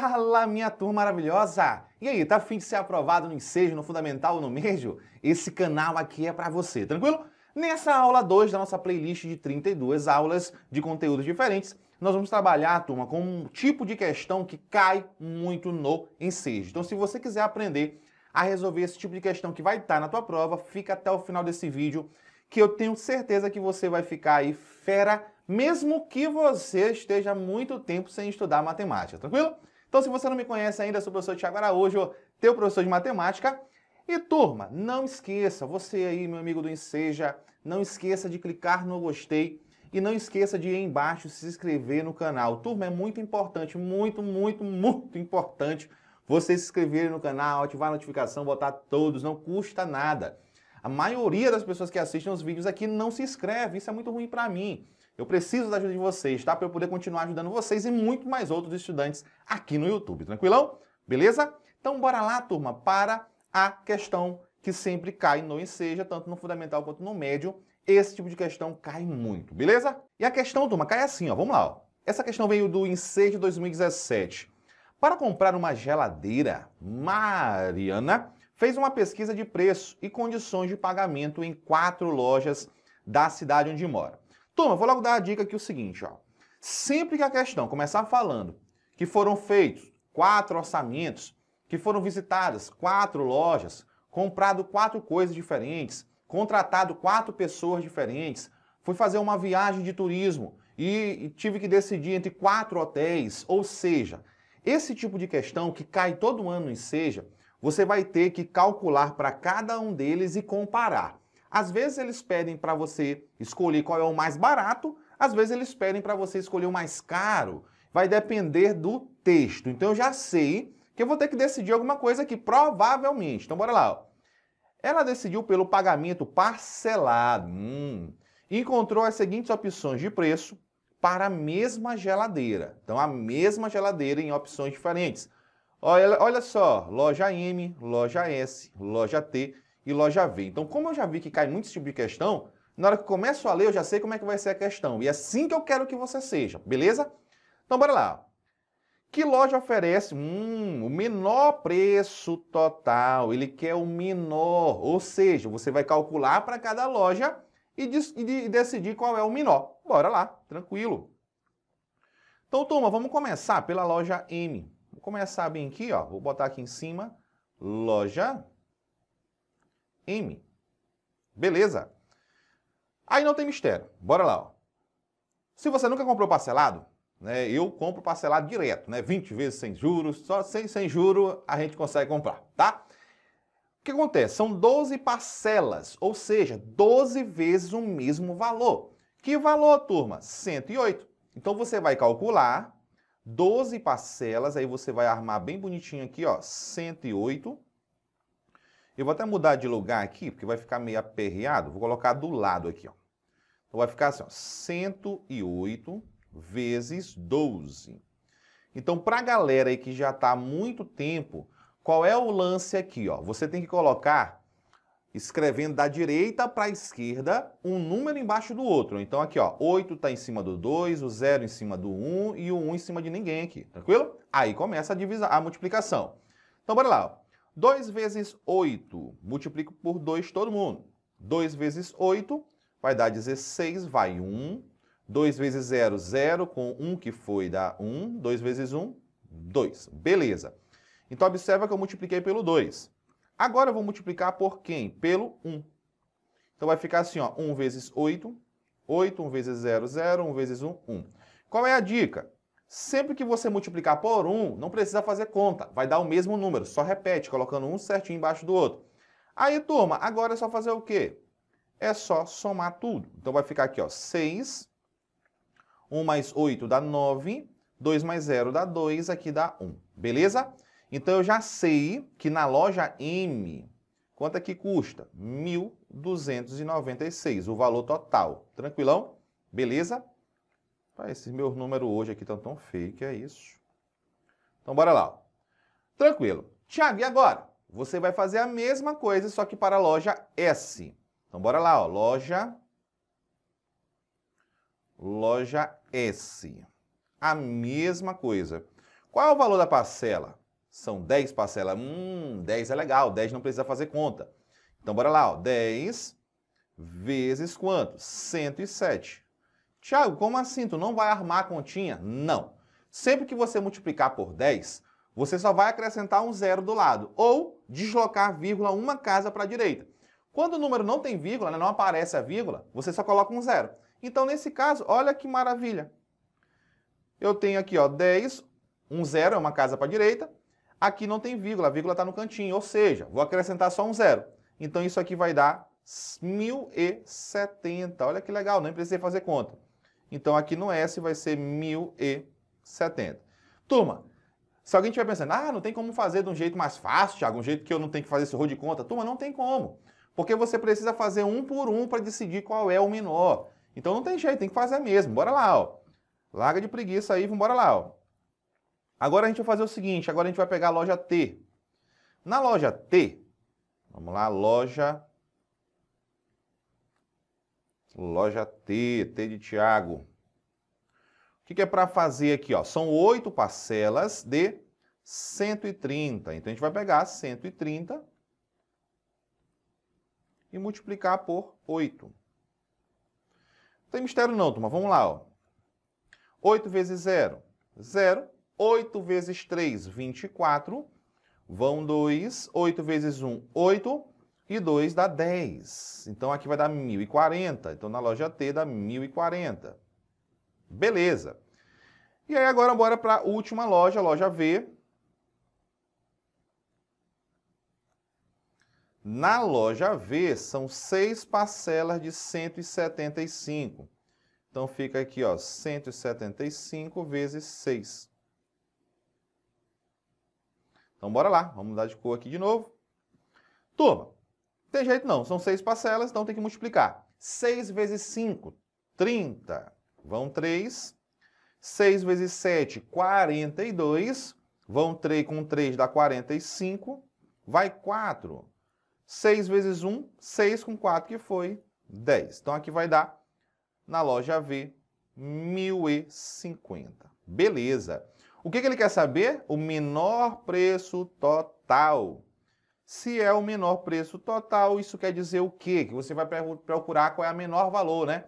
Fala, minha turma maravilhosa! E aí, tá afim de ser aprovado no Ensejo, no Fundamental ou no médio? Esse canal aqui é para você, tranquilo? Nessa aula 2 da nossa playlist de 32 aulas de conteúdos diferentes, nós vamos trabalhar, turma, com um tipo de questão que cai muito no Ensejo. Então, se você quiser aprender a resolver esse tipo de questão que vai estar tá na tua prova, fica até o final desse vídeo, que eu tenho certeza que você vai ficar aí fera mesmo que você esteja muito tempo sem estudar matemática, tranquilo? Então, se você não me conhece ainda, sou o professor Tiago Araújo, teu professor de matemática. E turma, não esqueça, você aí, meu amigo do Enseja, não esqueça de clicar no gostei e não esqueça de ir embaixo se inscrever no canal. Turma, é muito importante, muito, muito, muito importante você se inscrever no canal, ativar a notificação, botar todos, não custa nada. A maioria das pessoas que assistem os vídeos aqui não se inscreve, isso é muito ruim para mim. Eu preciso da ajuda de vocês, tá? Para eu poder continuar ajudando vocês e muito mais outros estudantes aqui no YouTube. Tranquilão? Beleza? Então bora lá, turma, para a questão que sempre cai no Enseja, tanto no fundamental quanto no médio. Esse tipo de questão cai muito, beleza? E a questão, turma, cai assim, ó. Vamos lá, ó. Essa questão veio do Enseja 2017. Para comprar uma geladeira, Mariana fez uma pesquisa de preço e condições de pagamento em quatro lojas da cidade onde mora. Toma, vou logo dar a dica aqui o seguinte, ó. Sempre que a questão começar falando que foram feitos quatro orçamentos, que foram visitadas quatro lojas, comprado quatro coisas diferentes, contratado quatro pessoas diferentes, fui fazer uma viagem de turismo e tive que decidir entre quatro hotéis, ou seja, esse tipo de questão que cai todo ano em seja, você vai ter que calcular para cada um deles e comparar. Às vezes eles pedem para você escolher qual é o mais barato, às vezes eles pedem para você escolher o mais caro. Vai depender do texto. Então eu já sei que eu vou ter que decidir alguma coisa aqui, provavelmente. Então bora lá. Ela decidiu pelo pagamento parcelado. Hum. Encontrou as seguintes opções de preço para a mesma geladeira. Então a mesma geladeira em opções diferentes. Olha, olha só, loja M, loja S, loja T e loja V. Então, como eu já vi que cai muito esse tipo de questão, na hora que começo a ler, eu já sei como é que vai ser a questão. E é assim que eu quero que você seja, beleza? Então, bora lá. Que loja oferece hum, o menor preço total? Ele quer o menor, ou seja, você vai calcular para cada loja e, e, decidir qual é o menor. Bora lá, tranquilo. Então, turma, vamos começar pela loja M. Vou começar bem aqui, ó. Vou botar aqui em cima, loja M. Beleza. Aí não tem mistério. Bora lá. Ó. Se você nunca comprou parcelado, né, eu compro parcelado direto, né, 20 vezes sem juros, só sem, sem juro a gente consegue comprar, tá? O que acontece? São 12 parcelas, ou seja, 12 vezes o mesmo valor. Que valor, turma? 108. Então você vai calcular 12 parcelas, aí você vai armar bem bonitinho aqui, ó, 108 eu vou até mudar de lugar aqui, porque vai ficar meio aperreado. Vou colocar do lado aqui, ó. Então vai ficar assim, ó, 108 vezes 12. Então, para a galera aí que já está há muito tempo, qual é o lance aqui, ó? Você tem que colocar, escrevendo da direita para a esquerda, um número embaixo do outro. Então aqui, ó, 8 está em cima do 2, o 0 em cima do 1 e o 1 em cima de ninguém aqui, tranquilo? Aí começa a, divisão, a multiplicação. Então, bora lá, ó. 2 vezes 8, multiplico por 2 todo mundo. 2 vezes 8 vai dar 16, vai 1. 2 vezes 0, 0, com 1 que foi dá 1. 2 vezes 1, 2. Beleza. Então, observa que eu multipliquei pelo 2. Agora eu vou multiplicar por quem? Pelo 1. Então, vai ficar assim, ó, 1 vezes 8, 8, 1 vezes 0, 0, 1 vezes 1, 1. Qual é a dica? Sempre que você multiplicar por 1, não precisa fazer conta, vai dar o mesmo número, só repete, colocando um certinho embaixo do outro. Aí, turma, agora é só fazer o quê? É só somar tudo. Então vai ficar aqui, ó, 6, 1 mais 8 dá 9, 2 mais 0 dá 2, aqui dá 1, beleza? Então eu já sei que na loja M, quanto é que custa? 1.296, o valor total. Tranquilão? Beleza? Pai, esses meus números hoje aqui estão tão feios, que é isso? Então, bora lá. Tranquilo. Tiago, e agora? Você vai fazer a mesma coisa, só que para a loja S. Então, bora lá, ó. Loja... Loja S. A mesma coisa. Qual é o valor da parcela? São 10 parcelas. Hum, 10 é legal. 10 não precisa fazer conta. Então, bora lá, ó. 10 vezes quanto? 107. Tiago, como assim? Tu não vai armar a continha? Não. Sempre que você multiplicar por 10, você só vai acrescentar um zero do lado ou deslocar vírgula uma casa para a direita. Quando o número não tem vírgula, né, não aparece a vírgula, você só coloca um zero. Então, nesse caso, olha que maravilha. Eu tenho aqui ó, 10, um zero é uma casa para a direita. Aqui não tem vírgula, a vírgula está no cantinho, ou seja, vou acrescentar só um zero. Então, isso aqui vai dar 1070. Olha que legal, nem precisei fazer conta. Então aqui no S vai ser 1070. Turma, se alguém estiver pensando, ah, não tem como fazer de um jeito mais fácil, Thiago, um jeito que eu não tenho que fazer esse rol de conta. Turma, não tem como. Porque você precisa fazer um por um para decidir qual é o menor. Então não tem jeito, tem que fazer mesmo. Bora lá, ó. Larga de preguiça aí, vamos lá, ó. Agora a gente vai fazer o seguinte, agora a gente vai pegar a loja T. Na loja T, vamos lá, loja Loja T, T de Tiago. O que, que é para fazer aqui? Ó? São oito parcelas de 130. Então, a gente vai pegar 130 e multiplicar por 8. Não tem mistério não, turma. Vamos lá. Ó. 8 vezes 0, 0. 8 vezes 3, 24. Vão 2. 8 vezes 1, 8 e 2 dá 10. Então aqui vai dar 1040. Então na loja T dá 1040. Beleza. E aí agora bora para a última loja, a loja V. Na loja V são 6 parcelas de 175. Então fica aqui, ó, 175 vezes 6. Então bora lá, vamos mudar de cor aqui de novo. Turma, tem jeito não, são seis parcelas, então tem que multiplicar. 6 vezes 5, 30, vão 3. 6 vezes 7, 42, vão 3 com 3 dá 45, vai 4. 6 vezes 1, 6 com 4 que foi 10. Então aqui vai dar, na loja V, 1.050. Beleza. O que, que ele quer saber? O menor preço total. Se é o menor preço total, isso quer dizer o quê? Que você vai procurar qual é a menor valor, né?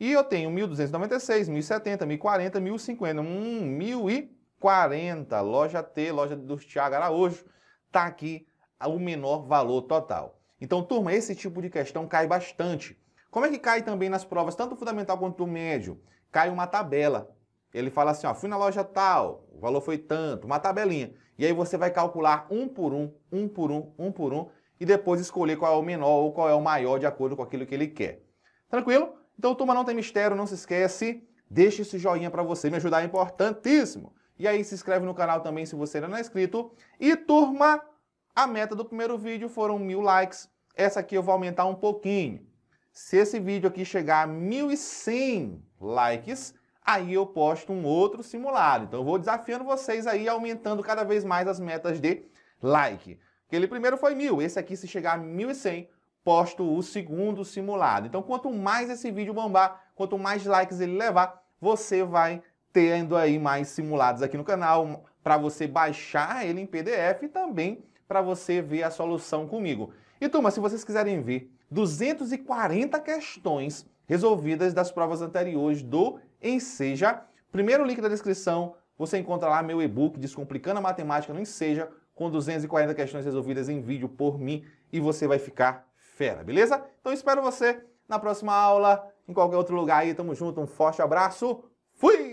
E eu tenho 1.296, 1.070, 1.040, 1.050, 1.040. Loja T, loja do Tiago Araújo, tá aqui o menor valor total. Então, turma, esse tipo de questão cai bastante. Como é que cai também nas provas, tanto fundamental quanto médio? Cai uma tabela. Ele fala assim, ó, fui na loja tal, o valor foi tanto, uma tabelinha. E aí você vai calcular um por um, um por um, um por um, e depois escolher qual é o menor ou qual é o maior de acordo com aquilo que ele quer. Tranquilo? Então, turma, não tem mistério, não se esquece. Deixa esse joinha para você me ajudar, é importantíssimo. E aí se inscreve no canal também se você ainda não é inscrito. E, turma, a meta do primeiro vídeo foram mil likes. Essa aqui eu vou aumentar um pouquinho. Se esse vídeo aqui chegar a 1.100 likes, aí eu posto um outro simulado. Então eu vou desafiando vocês aí, aumentando cada vez mais as metas de like. Aquele primeiro foi mil, esse aqui se chegar a 1.100, posto o segundo simulado. Então quanto mais esse vídeo bombar, quanto mais likes ele levar, você vai tendo aí mais simulados aqui no canal para você baixar ele em PDF e também para você ver a solução comigo. E turma, se vocês quiserem ver 240 questões resolvidas das provas anteriores do Enseja. Primeiro link da descrição, você encontra lá meu e-book Descomplicando a Matemática no Enseja, com 240 questões resolvidas em vídeo por mim e você vai ficar fera, beleza? Então espero você na próxima aula, em qualquer outro lugar aí. Tamo junto, um forte abraço. Fui!